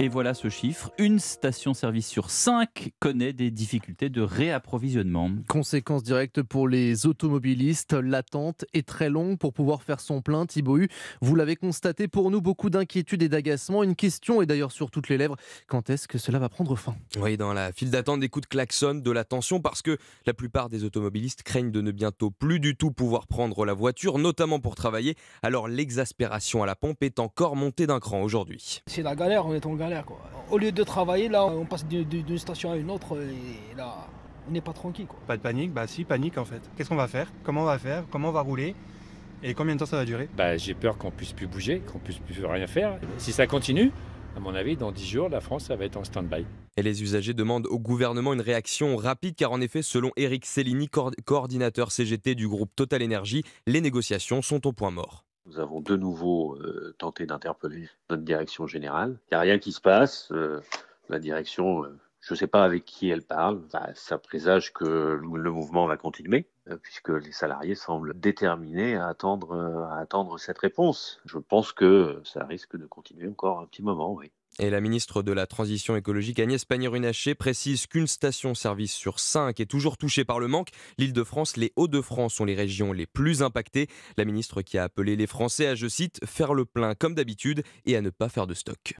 Et voilà ce chiffre, une station-service sur cinq connaît des difficultés de réapprovisionnement. Conséquence directe pour les automobilistes, l'attente est très longue pour pouvoir faire son plein. Thibaut vous l'avez constaté, pour nous beaucoup d'inquiétude et d'agacement. Une question est d'ailleurs sur toutes les lèvres, quand est-ce que cela va prendre fin Oui, dans la file d'attente, des coups de klaxon, de la tension, parce que la plupart des automobilistes craignent de ne bientôt plus du tout pouvoir prendre la voiture, notamment pour travailler. Alors l'exaspération à la pompe est encore montée d'un cran aujourd'hui. C'est la galère, est en galère. Au lieu de travailler, là, on passe d'une station à une autre et là, on n'est pas tranquille. Pas de panique Bah si, panique en fait. Qu'est-ce qu'on va faire Comment on va faire Comment on va rouler et combien de temps ça va durer bah, J'ai peur qu'on puisse plus bouger, qu'on puisse plus rien faire. Si ça continue, à mon avis, dans 10 jours, la France ça va être en stand-by. Et les usagers demandent au gouvernement une réaction rapide, car en effet, selon Eric Cellini, coordinateur CGT du groupe Total Energy, les négociations sont au point mort. Nous avons de nouveau euh, tenté d'interpeller notre direction générale. Il n'y a rien qui se passe. Euh, la direction, euh, je ne sais pas avec qui elle parle. ça présage que le mouvement va continuer, puisque les salariés semblent déterminés à attendre, à attendre cette réponse. Je pense que ça risque de continuer encore un petit moment, oui. Et la ministre de la Transition écologique Agnès Pannier-Runacher précise qu'une station-service sur cinq est toujours touchée par le manque. L'Île-de-France, les Hauts-de-France sont les régions les plus impactées. La ministre qui a appelé les Français à, je cite, faire le plein comme d'habitude et à ne pas faire de stock.